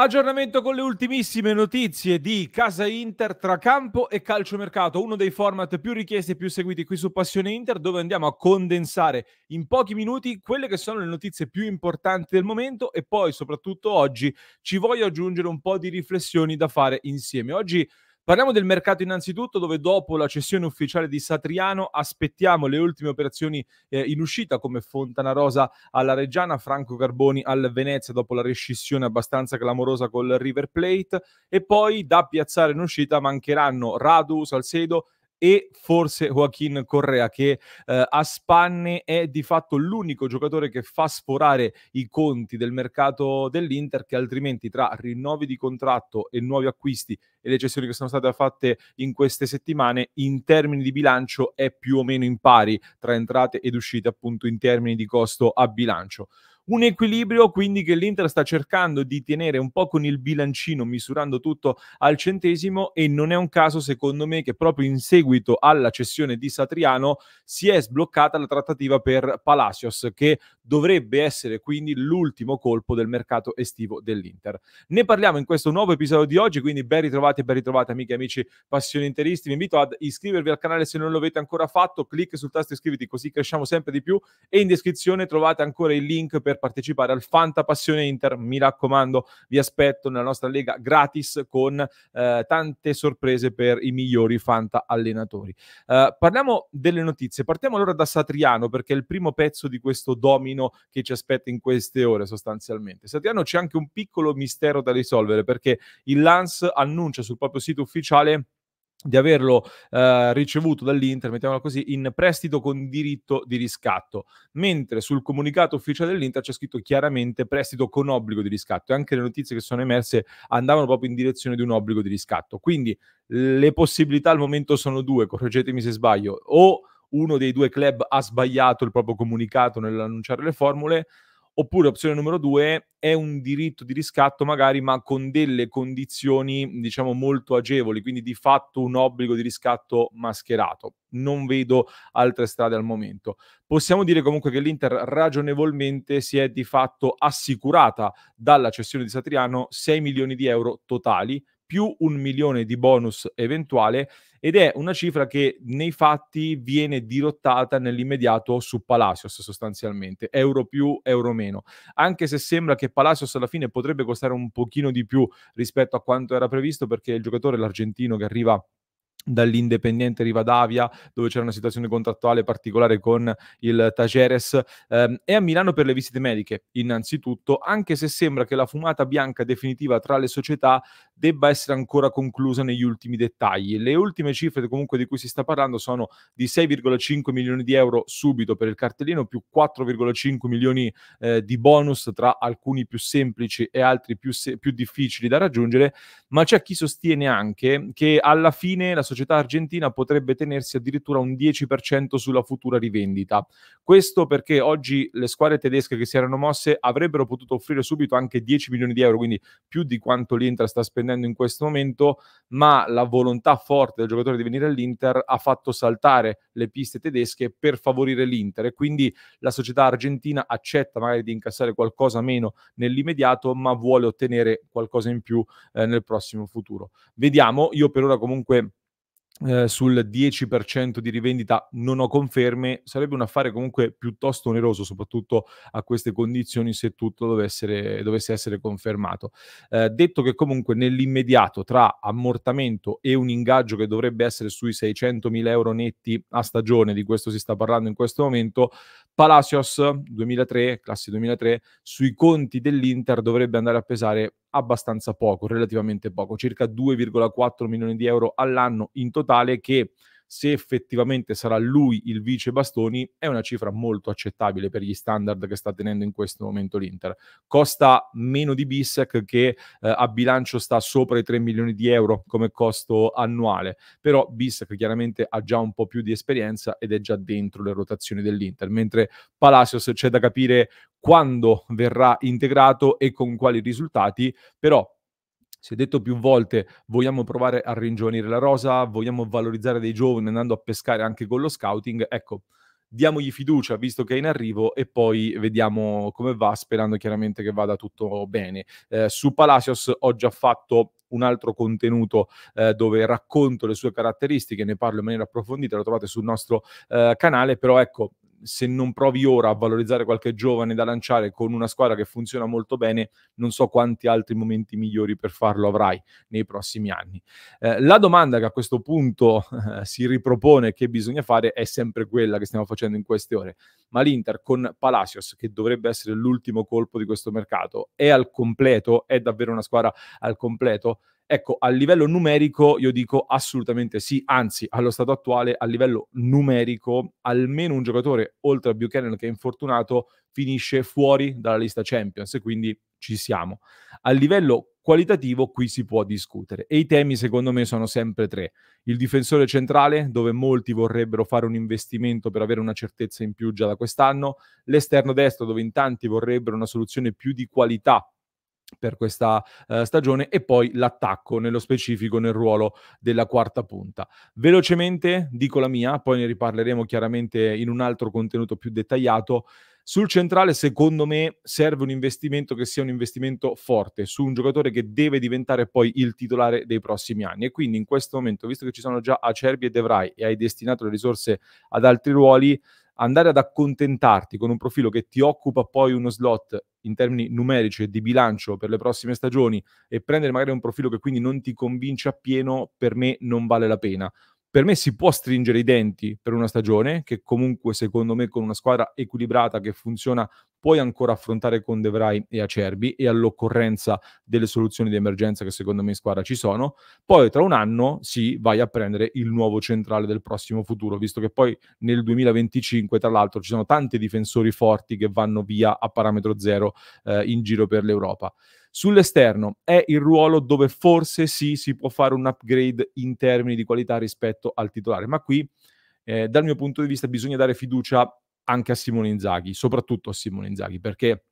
Aggiornamento con le ultimissime notizie di Casa Inter tra campo e calciomercato, uno dei format più richiesti e più seguiti qui su Passione Inter, dove andiamo a condensare in pochi minuti quelle che sono le notizie più importanti del momento e poi soprattutto oggi ci voglio aggiungere un po' di riflessioni da fare insieme. Oggi Parliamo del mercato innanzitutto dove dopo la cessione ufficiale di Satriano aspettiamo le ultime operazioni eh, in uscita come Fontana Rosa alla Reggiana, Franco Carboni al Venezia dopo la rescissione abbastanza clamorosa col River Plate e poi da piazzare in uscita mancheranno Radu, Salcedo e forse Joaquin Correa che eh, a spanne è di fatto l'unico giocatore che fa sporare i conti del mercato dell'Inter che altrimenti tra rinnovi di contratto e nuovi acquisti e le cessioni che sono state fatte in queste settimane in termini di bilancio è più o meno in pari tra entrate ed uscite appunto in termini di costo a bilancio. Un equilibrio quindi che l'Inter sta cercando di tenere un po' con il bilancino, misurando tutto al centesimo e non è un caso secondo me che proprio in seguito alla cessione di Satriano si è sbloccata la trattativa per Palacios che dovrebbe essere quindi l'ultimo colpo del mercato estivo dell'Inter. Ne parliamo in questo nuovo episodio di oggi, quindi ben ritrovati e ben ritrovati amiche e amici passioni interisti. Vi invito ad iscrivervi al canale se non lo avete ancora fatto, clic sul tasto iscriviti così cresciamo sempre di più e in descrizione trovate ancora il link per partecipare al Fanta Passione Inter. Mi raccomando, vi aspetto nella nostra lega gratis con eh, tante sorprese per i migliori Fanta allenatori. Eh, parliamo delle notizie. Partiamo allora da Satriano perché è il primo pezzo di questo domino che ci aspetta in queste ore sostanzialmente. Satriano c'è anche un piccolo mistero da risolvere perché il Lance annuncia sul proprio sito ufficiale di averlo eh, ricevuto dall'Inter, mettiamola così, in prestito con diritto di riscatto, mentre sul comunicato ufficiale dell'Inter c'è scritto chiaramente prestito con obbligo di riscatto e anche le notizie che sono emerse andavano proprio in direzione di un obbligo di riscatto. Quindi le possibilità al momento sono due, correggetemi se sbaglio, o uno dei due club ha sbagliato il proprio comunicato nell'annunciare le formule, Oppure opzione numero due è un diritto di riscatto magari ma con delle condizioni diciamo molto agevoli, quindi di fatto un obbligo di riscatto mascherato. Non vedo altre strade al momento. Possiamo dire comunque che l'Inter ragionevolmente si è di fatto assicurata dalla cessione di Satriano 6 milioni di euro totali più un milione di bonus eventuale ed è una cifra che nei fatti viene dirottata nell'immediato su Palacios sostanzialmente, euro più, euro meno, anche se sembra che Palacios alla fine potrebbe costare un pochino di più rispetto a quanto era previsto perché il giocatore l'argentino che arriva dall'Independiente Rivadavia, dove c'era una situazione contrattuale particolare con il Tajeres, ehm, e a Milano per le visite mediche, innanzitutto, anche se sembra che la fumata bianca definitiva tra le società debba essere ancora conclusa negli ultimi dettagli. Le ultime cifre comunque di cui si sta parlando sono di 6,5 milioni di euro subito per il cartellino, più 4,5 milioni eh, di bonus tra alcuni più semplici e altri più, se- più difficili da raggiungere, ma c'è chi sostiene anche che alla fine la società società argentina potrebbe tenersi addirittura un 10% sulla futura rivendita. Questo perché oggi le squadre tedesche che si erano mosse avrebbero potuto offrire subito anche 10 milioni di euro, quindi più di quanto l'Inter sta spendendo in questo momento, ma la volontà forte del giocatore di venire all'Inter ha fatto saltare le piste tedesche per favorire l'Inter e quindi la società argentina accetta magari di incassare qualcosa meno nell'immediato, ma vuole ottenere qualcosa in più eh, nel prossimo futuro. Vediamo, io per ora comunque eh, sul 10% di rivendita non ho conferme, sarebbe un affare comunque piuttosto oneroso, soprattutto a queste condizioni se tutto dovesse, dovesse essere confermato. Eh, detto che comunque nell'immediato tra ammortamento e un ingaggio che dovrebbe essere sui 600.000 euro netti a stagione, di questo si sta parlando in questo momento, Palacios 2003, classe 2003, sui conti dell'Inter dovrebbe andare a pesare abbastanza poco, relativamente poco, circa 2,4 milioni di euro all'anno in totale che se effettivamente sarà lui il vice Bastoni, è una cifra molto accettabile per gli standard che sta tenendo in questo momento l'Inter. Costa meno di Bissec che eh, a bilancio sta sopra i 3 milioni di euro come costo annuale, però Bissec chiaramente ha già un po' più di esperienza ed è già dentro le rotazioni dell'Inter, mentre Palacios c'è da capire quando verrà integrato e con quali risultati, però si è detto più volte, vogliamo provare a ringiovanire la rosa, vogliamo valorizzare dei giovani andando a pescare anche con lo scouting. Ecco, diamogli fiducia visto che è in arrivo e poi vediamo come va, sperando chiaramente che vada tutto bene. Eh, su Palacios ho già fatto un altro contenuto eh, dove racconto le sue caratteristiche, ne parlo in maniera approfondita, lo trovate sul nostro eh, canale, però ecco, se non provi ora a valorizzare qualche giovane da lanciare con una squadra che funziona molto bene, non so quanti altri momenti migliori per farlo avrai nei prossimi anni. Eh, la domanda che a questo punto eh, si ripropone che bisogna fare è sempre quella che stiamo facendo in queste ore. Ma l'Inter con Palacios, che dovrebbe essere l'ultimo colpo di questo mercato, è al completo? È davvero una squadra al completo? Ecco, a livello numerico io dico assolutamente sì, anzi, allo stato attuale, a livello numerico, almeno un giocatore oltre a Buchanan che è infortunato finisce fuori dalla lista Champions e quindi ci siamo. A livello qualitativo qui si può discutere e i temi secondo me sono sempre tre. Il difensore centrale, dove molti vorrebbero fare un investimento per avere una certezza in più già da quest'anno, l'esterno destro, dove in tanti vorrebbero una soluzione più di qualità per questa uh, stagione e poi l'attacco nello specifico nel ruolo della quarta punta. Velocemente dico la mia, poi ne riparleremo chiaramente in un altro contenuto più dettagliato. Sul centrale, secondo me, serve un investimento che sia un investimento forte su un giocatore che deve diventare poi il titolare dei prossimi anni. E quindi in questo momento, visto che ci sono già Acerbi e Devrai e hai destinato le risorse ad altri ruoli, andare ad accontentarti con un profilo che ti occupa poi uno slot in termini numerici e di bilancio per le prossime stagioni e prendere magari un profilo che quindi non ti convince appieno, per me non vale la pena. Per me si può stringere i denti per una stagione che comunque secondo me con una squadra equilibrata che funziona puoi ancora affrontare con De Vrij e Acerbi e all'occorrenza delle soluzioni di emergenza che secondo me in squadra ci sono. Poi tra un anno sì, vai a prendere il nuovo centrale del prossimo futuro, visto che poi nel 2025 tra l'altro ci sono tanti difensori forti che vanno via a parametro zero eh, in giro per l'Europa. Sull'esterno è il ruolo dove forse sì si può fare un upgrade in termini di qualità rispetto al titolare, ma qui eh, dal mio punto di vista bisogna dare fiducia anche a Simone Inzaghi, soprattutto a Simone Inzaghi, perché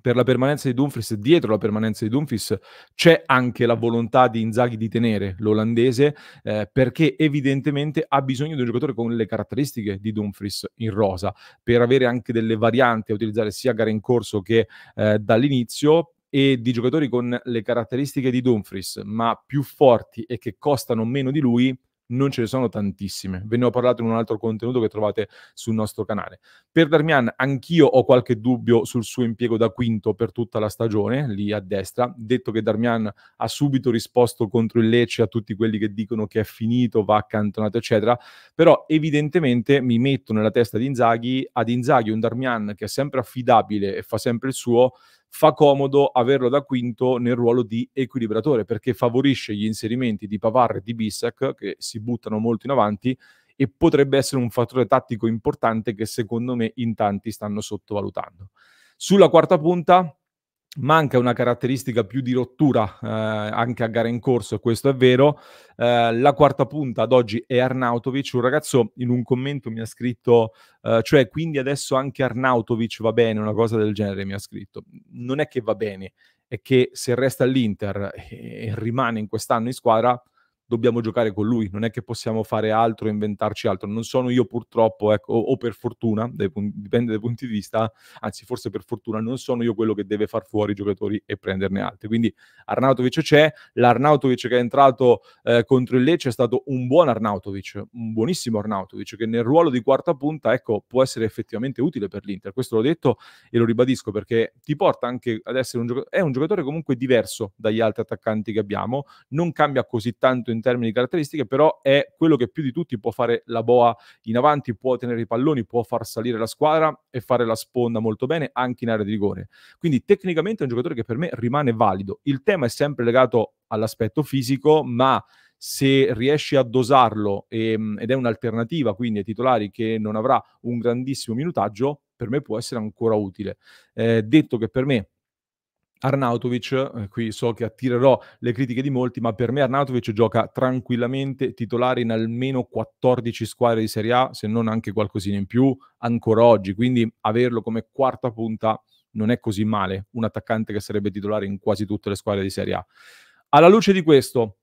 per la permanenza di Dumfries, dietro la permanenza di Dumfries c'è anche la volontà di Inzaghi di tenere l'olandese eh, perché evidentemente ha bisogno di un giocatore con le caratteristiche di Dumfries in rosa per avere anche delle varianti a utilizzare sia gare in corso che eh, dall'inizio e di giocatori con le caratteristiche di Dumfries ma più forti e che costano meno di lui non ce ne sono tantissime. Ve ne ho parlato in un altro contenuto che trovate sul nostro canale. Per Darmian, anch'io ho qualche dubbio sul suo impiego da quinto per tutta la stagione, lì a destra. Detto che Darmian ha subito risposto contro il Lecce a tutti quelli che dicono che è finito, va accantonato, eccetera. Però evidentemente mi metto nella testa di Inzaghi, ad Inzaghi un Darmian che è sempre affidabile e fa sempre il suo, fa comodo averlo da quinto nel ruolo di equilibratore perché favorisce gli inserimenti di Pavar e di Bissac che si buttano molto in avanti e potrebbe essere un fattore tattico importante che secondo me in tanti stanno sottovalutando. Sulla quarta punta manca una caratteristica più di rottura eh, anche a gara in corso, questo è vero. Eh, la quarta punta ad oggi è Arnautovic, un ragazzo in un commento mi ha scritto, eh, cioè quindi adesso anche Arnautovic va bene, una cosa del genere mi ha scritto. Non è che va bene, è che se resta all'Inter eh, e rimane in quest'anno in squadra, dobbiamo giocare con lui, non è che possiamo fare altro, inventarci altro. Non sono io purtroppo, ecco, o, per fortuna, dipende dai punti di vista, anzi forse per fortuna, non sono io quello che deve far fuori i giocatori e prenderne altri. Quindi Arnautovic c'è, l'Arnautovic che è entrato eh, contro il Lecce è stato un buon Arnautovic, un buonissimo Arnautovic, che nel ruolo di quarta punta, ecco, può essere effettivamente utile per l'Inter. Questo l'ho detto e lo ribadisco perché ti porta anche ad essere un giocatore, è un giocatore comunque diverso dagli altri attaccanti che abbiamo, non cambia così tanto in in termini di caratteristiche, però è quello che più di tutti può fare la boa in avanti, può tenere i palloni, può far salire la squadra e fare la sponda molto bene anche in area di rigore. Quindi tecnicamente è un giocatore che per me rimane valido. Il tema è sempre legato all'aspetto fisico, ma se riesci a dosarlo e, ehm, ed è un'alternativa quindi ai titolari che non avrà un grandissimo minutaggio, per me può essere ancora utile. Eh, detto che per me Arnautovic, eh, qui so che attirerò le critiche di molti, ma per me Arnautovic gioca tranquillamente titolare in almeno 14 squadre di Serie A, se non anche qualcosina in più, ancora oggi. Quindi averlo come quarta punta non è così male, un attaccante che sarebbe titolare in quasi tutte le squadre di Serie A. Alla luce di questo,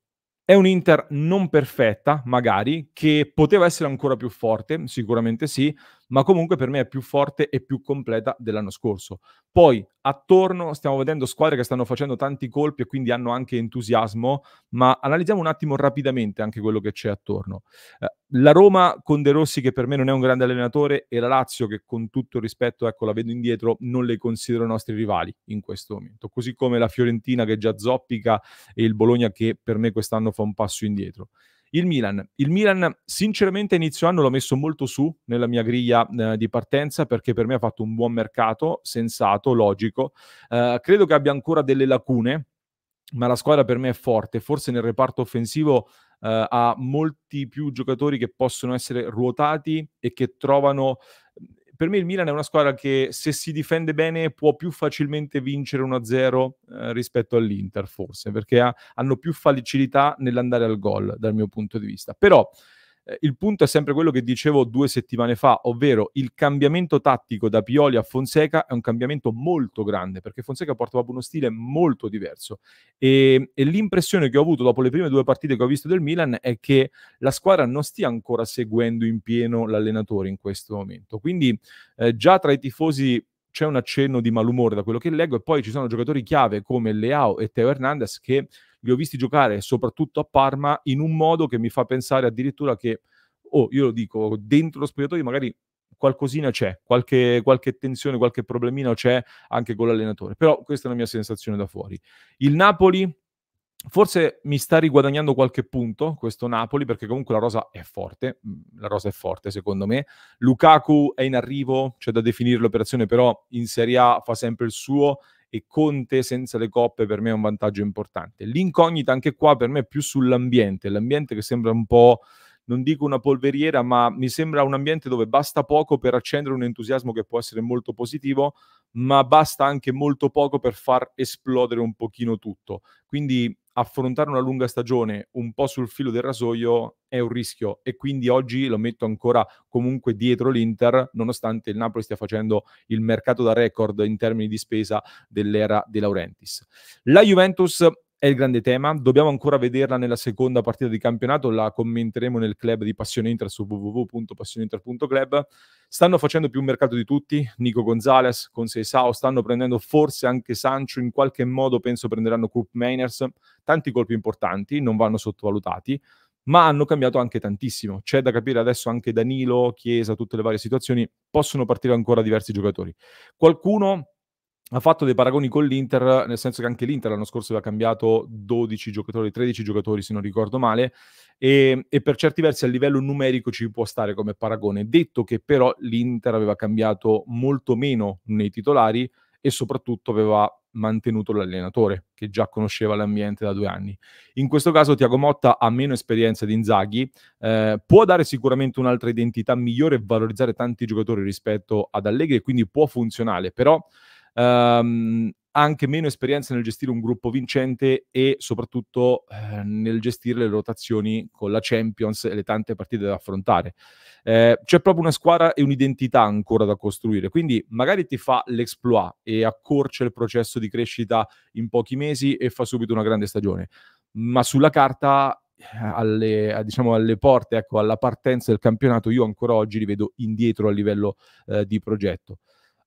è un Inter non perfetta, magari, che poteva essere ancora più forte, sicuramente sì, ma comunque per me è più forte e più completa dell'anno scorso. Poi attorno stiamo vedendo squadre che stanno facendo tanti colpi e quindi hanno anche entusiasmo, ma analizziamo un attimo rapidamente anche quello che c'è attorno. Eh, la Roma con De Rossi che per me non è un grande allenatore e la Lazio che con tutto il rispetto, ecco la vedo indietro, non le considero nostri rivali in questo momento, così come la Fiorentina che già zoppica e il Bologna che per me quest'anno fa un passo indietro. Il Milan. Il Milan, sinceramente, inizio anno l'ho messo molto su nella mia griglia eh, di partenza perché per me ha fatto un buon mercato, sensato, logico. Eh, credo che abbia ancora delle lacune, ma la squadra per me è forte. Forse nel reparto offensivo eh, ha molti più giocatori che possono essere ruotati e che trovano per me il Milan è una squadra che se si difende bene può più facilmente vincere 1-0 eh, rispetto all'Inter forse, perché ha, hanno più facilità nell'andare al gol dal mio punto di vista. Però eh, il punto è sempre quello che dicevo due settimane fa, ovvero il cambiamento tattico da Pioli a Fonseca è un cambiamento molto grande, perché Fonseca porta proprio uno stile molto diverso. E, e l'impressione che ho avuto dopo le prime due partite che ho visto del Milan è che la squadra non stia ancora seguendo in pieno l'allenatore in questo momento. Quindi eh, già tra i tifosi c'è un accenno di malumore da quello che leggo e poi ci sono giocatori chiave come Leao e Teo Hernandez che li ho visti giocare soprattutto a Parma in un modo che mi fa pensare addirittura che, oh, io lo dico, dentro lo spogliatoio magari qualcosina c'è, qualche, qualche, tensione, qualche problemino c'è anche con l'allenatore, però questa è la mia sensazione da fuori. Il Napoli Forse mi sta riguadagnando qualche punto questo Napoli, perché comunque la rosa è forte, mm, la rosa è forte secondo me. Lukaku è in arrivo, c'è da definire l'operazione, però in Serie A fa sempre il suo e Conte senza le coppe per me è un vantaggio importante. L'incognita anche qua per me è più sull'ambiente, l'ambiente che sembra un po', non dico una polveriera, ma mi sembra un ambiente dove basta poco per accendere un entusiasmo che può essere molto positivo, ma basta anche molto poco per far esplodere un pochino tutto. Quindi affrontare una lunga stagione un po' sul filo del rasoio è un rischio e quindi oggi lo metto ancora comunque dietro l'Inter nonostante il Napoli stia facendo il mercato da record in termini di spesa dell'era De Laurentiis. La Juventus è il grande tema. Dobbiamo ancora vederla nella seconda partita di campionato, la commenteremo nel club di Passione Inter su www.passioneinter.club. Stanno facendo più un mercato di tutti, Nico Gonzalez con Seisao, stanno prendendo forse anche Sancho, in qualche modo penso prenderanno Coop Mainers, tanti colpi importanti, non vanno sottovalutati, ma hanno cambiato anche tantissimo. C'è da capire adesso anche Danilo, Chiesa, tutte le varie situazioni, possono partire ancora diversi giocatori. Qualcuno ha fatto dei paragoni con l'Inter, nel senso che anche l'Inter l'anno scorso aveva cambiato 12 giocatori, 13 giocatori se non ricordo male, e, e, per certi versi a livello numerico ci può stare come paragone. Detto che però l'Inter aveva cambiato molto meno nei titolari e soprattutto aveva mantenuto l'allenatore che già conosceva l'ambiente da due anni. In questo caso Tiago Motta ha meno esperienza di Inzaghi, eh, può dare sicuramente un'altra identità migliore e valorizzare tanti giocatori rispetto ad Allegri e quindi può funzionare, però ehm, anche meno esperienza nel gestire un gruppo vincente e soprattutto eh, nel gestire le rotazioni con la Champions e le tante partite da affrontare. Eh, c'è proprio una squadra e un'identità ancora da costruire, quindi magari ti fa l'exploit e accorcia il processo di crescita in pochi mesi e fa subito una grande stagione, ma sulla carta eh, alle, diciamo, alle porte, ecco, alla partenza del campionato, io ancora oggi li vedo indietro a livello eh, di progetto.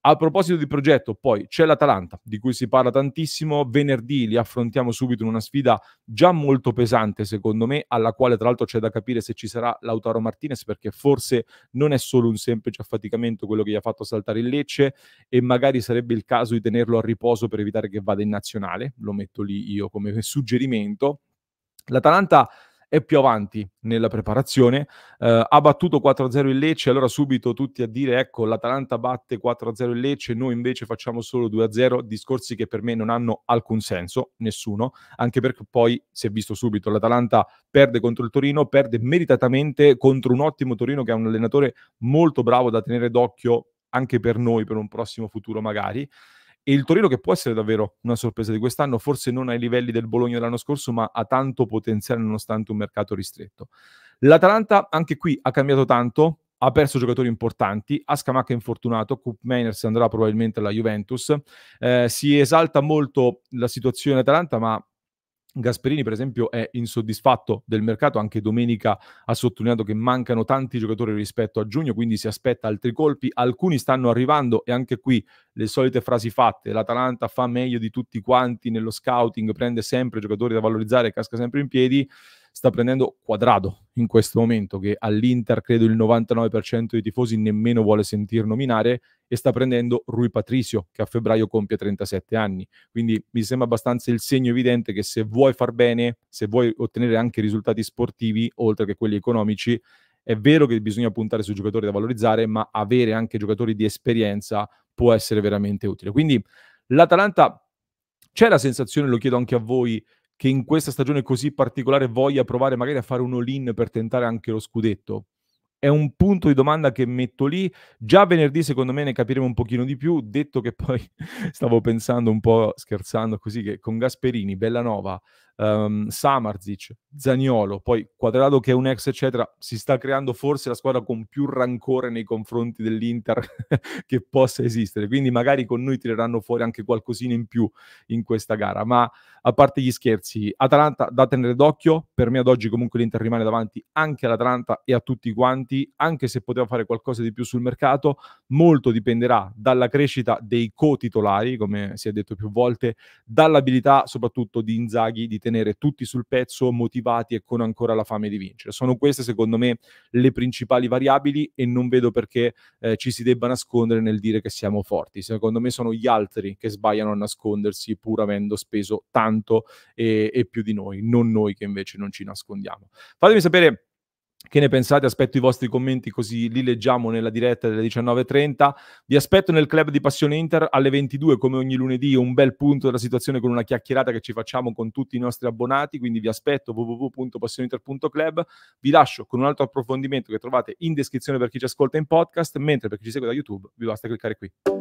A proposito di progetto, poi c'è l'Atalanta, di cui si parla tantissimo. Venerdì li affrontiamo subito in una sfida già molto pesante, secondo me, alla quale tra l'altro c'è da capire se ci sarà Lautaro Martinez, perché forse non è solo un semplice affaticamento quello che gli ha fatto saltare il Lecce e magari sarebbe il caso di tenerlo a riposo per evitare che vada in nazionale. Lo metto lì io come suggerimento. L'Atalanta e più avanti nella preparazione. Eh, ha battuto 4-0 il Lecce, allora subito tutti a dire ecco l'Atalanta batte 4-0 il Lecce, noi invece facciamo solo 2-0, discorsi che per me non hanno alcun senso, nessuno, anche perché poi si è visto subito l'Atalanta perde contro il Torino, perde meritatamente contro un ottimo Torino che è un allenatore molto bravo da tenere d'occhio anche per noi, per un prossimo futuro magari e il Torino che può essere davvero una sorpresa di quest'anno, forse non ai livelli del Bologna dell'anno scorso, ma ha tanto potenziale nonostante un mercato ristretto. L'Atalanta anche qui ha cambiato tanto, ha perso giocatori importanti, Ascamac è infortunato, Coop Mainers andrà probabilmente alla Juventus, eh, si esalta molto la situazione Atalanta, ma Gasperini, per esempio, è insoddisfatto del mercato. Anche domenica ha sottolineato che mancano tanti giocatori rispetto a giugno, quindi si aspetta altri colpi. Alcuni stanno arrivando e anche qui le solite frasi fatte. L'Atalanta fa meglio di tutti quanti nello scouting, prende sempre giocatori da valorizzare, casca sempre in piedi sta prendendo quadrado in questo momento, che all'Inter credo il 99% dei tifosi nemmeno vuole sentir nominare, e sta prendendo Rui Patricio, che a febbraio compie 37 anni. Quindi mi sembra abbastanza il segno evidente che se vuoi far bene, se vuoi ottenere anche risultati sportivi, oltre che quelli economici, è vero che bisogna puntare sui giocatori da valorizzare, ma avere anche giocatori di esperienza può essere veramente utile. Quindi l'Atalanta c'è la sensazione, lo chiedo anche a voi, che in questa stagione così particolare voglia provare magari a fare un all-in per tentare anche lo scudetto? È un punto di domanda che metto lì. Già venerdì, secondo me, ne capiremo un pochino di più. Detto che poi stavo pensando un po' scherzando così che con Gasperini, Bellanova, um, ehm, Samarzic, Zaniolo, poi Quadrado che è un ex eccetera, si sta creando forse la squadra con più rancore nei confronti dell'Inter che possa esistere, quindi magari con noi tireranno fuori anche qualcosina in più in questa gara, ma a parte gli scherzi, Atalanta da tenere d'occhio, per me ad oggi comunque l'Inter rimane davanti anche all'Atalanta e a tutti quanti, anche se poteva fare qualcosa di più sul mercato, molto dipenderà dalla crescita dei co-titolari, come si è detto più volte, dall'abilità soprattutto di Inzaghi di tenere tutti sul pezzo, motivati e con ancora la fame di vincere. Sono queste, secondo me, le principali variabili e non vedo perché eh, ci si debba nascondere nel dire che siamo forti. Secondo me sono gli altri che sbagliano a nascondersi pur avendo speso tanto e, e più di noi, non noi che invece non ci nascondiamo. Fatemi sapere che ne pensate? Aspetto i vostri commenti così li leggiamo nella diretta delle 19.30. Vi aspetto nel club di Passione Inter alle 22 come ogni lunedì un bel punto della situazione con una chiacchierata che ci facciamo con tutti i nostri abbonati, quindi vi aspetto www.passioneinter.club. Vi lascio con un altro approfondimento che trovate in descrizione per chi ci ascolta in podcast, mentre per chi ci segue da YouTube vi basta cliccare qui.